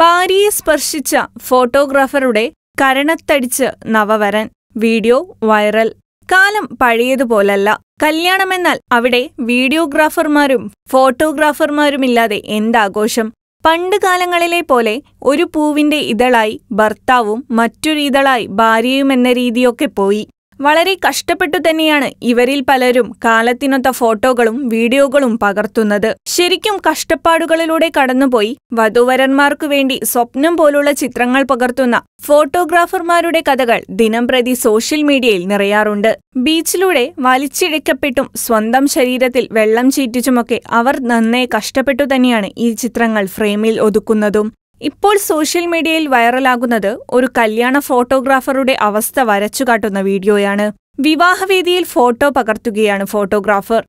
ഭാര്യയെ സ്പർശിച്ച ഫോട്ടോഗ്രാഫറുടെ കരണത്തടിച്ച് നവവരൻ video viral കാലം പഴയതുപോലല്ല കല്യാണമെന്നാൽ അവിടെ വീഡിയോഗ്രാഫർമാരും ഫോട്ടോഗ്രാഫർമാരുമില്ലാതെ എന്താഘോഷം പണ്ട് കാലങ്ങളിലെ പോലെ ഒരു പൂവിന്റെ ഇതളായി ഭർത്താവും മറ്റൊരു ഇതളായി ഭാര്യയും രീതിയൊക്കെ പോയി വളരെ കഷ്ടപ്പെട്ടു തന്നെയാണ് ഇവരിൽ പലരും കാലത്തിനൊത്ത ഫോട്ടോകളും വീഡിയോകളും പകർത്തുന്നത് ശരിക്കും കഷ്ടപ്പാടുകളിലൂടെ കടന്നുപോയി വധുവരന്മാർക്കു വേണ്ടി സ്വപ്നം പോലുള്ള ചിത്രങ്ങൾ പകർത്തുന്ന ഫോട്ടോഗ്രാഫർമാരുടെ കഥകൾ ദിനംപ്രതി സോഷ്യൽ മീഡിയയിൽ നിറയാറുണ്ട് ബീച്ചിലൂടെ വലിച്ചിഴക്കപ്പെട്ടും സ്വന്തം ശരീരത്തിൽ വെള്ളം ചീറ്റിച്ചുമൊക്കെ അവർ നന്നേ കഷ്ടപ്പെട്ടു തന്നെയാണ് ഈ ചിത്രങ്ങൾ ഫ്രെയിമിൽ ഒതുക്കുന്നതും ഇപ്പോൾ സോഷ്യൽ മീഡിയയിൽ വൈറലാകുന്നത് ഒരു കല്യാണ ഫോട്ടോഗ്രാഫറുടെ അവസ്ഥ വരച്ചുകാട്ടുന്ന വീഡിയോയാണ് വിവാഹവേദിയിൽ ഫോട്ടോ പകർത്തുകയാണ് ഫോട്ടോഗ്രാഫർ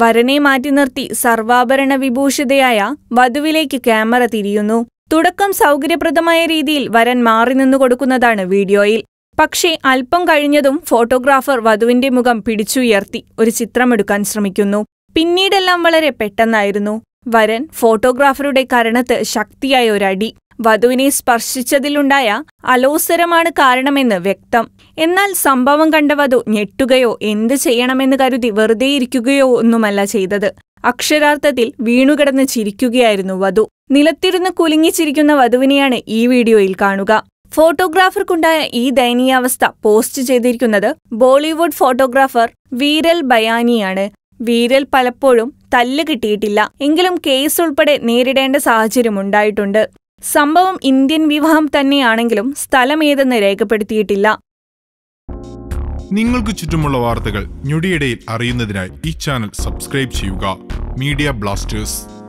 വരനെ മാറ്റി നിർത്തി സർവാഭരണ വിഭൂഷിതയായ വധുവിലേക്ക് ക്യാമറ തിരിയുന്നു തുടക്കം സൗകര്യപ്രദമായ രീതിയിൽ വരൻ മാറി നിന്നു കൊടുക്കുന്നതാണ് വീഡിയോയിൽ പക്ഷേ അല്പം കഴിഞ്ഞതും ഫോട്ടോഗ്രാഫർ വധുവിന്റെ മുഖം പിടിച്ചുയർത്തി ഒരു ചിത്രമെടുക്കാൻ ശ്രമിക്കുന്നു പിന്നീടെല്ലാം വളരെ പെട്ടെന്നായിരുന്നു വരൻ ഫോട്ടോഗ്രാഫറുടെ കരണത്ത് ശക്തിയായ ഒരടി വധുവിനെ സ്പർശിച്ചതിലുണ്ടായ അലോസരമാണ് കാരണമെന്ന് വ്യക്തം എന്നാൽ സംഭവം കണ്ട വധു ഞെട്ടുകയോ എന്ത് ചെയ്യണമെന്ന് കരുതി വെറുതെയിരിക്കുകയോ ഒന്നുമല്ല ചെയ്തത് അക്ഷരാർത്ഥത്തിൽ വീണുകിടന്ന് ചിരിക്കുകയായിരുന്നു വധു നിലത്തിരുന്ന് കുലുങ്ങിച്ചിരിക്കുന്ന വധുവിനെയാണ് ഈ വീഡിയോയിൽ കാണുക ഫോട്ടോഗ്രാഫർക്കുണ്ടായ ഈ ദയനീയാവസ്ഥ പോസ്റ്റ് ചെയ്തിരിക്കുന്നത് ബോളിവുഡ് ഫോട്ടോഗ്രാഫർ വീരൽ ബയാനിയാണ് വീരൽ പലപ്പോഴും തല്ല് കിട്ടിയിട്ടില്ല എങ്കിലും കേസ് ഉൾപ്പെടെ നേരിടേണ്ട ഉണ്ടായിട്ടുണ്ട് സംഭവം ഇന്ത്യൻ വിവാഹം തന്നെയാണെങ്കിലും സ്ഥലമേതെന്ന് രേഖപ്പെടുത്തിയിട്ടില്ല നിങ്ങൾക്ക് ചുറ്റുമുള്ള വാർത്തകൾ ഞൊടിയിടയിൽ അറിയുന്നതിനായി ഈ ചാനൽ സബ്സ്ക്രൈബ് ചെയ്യുക മീഡിയ ബ്ലാസ്റ്റേഴ്സ്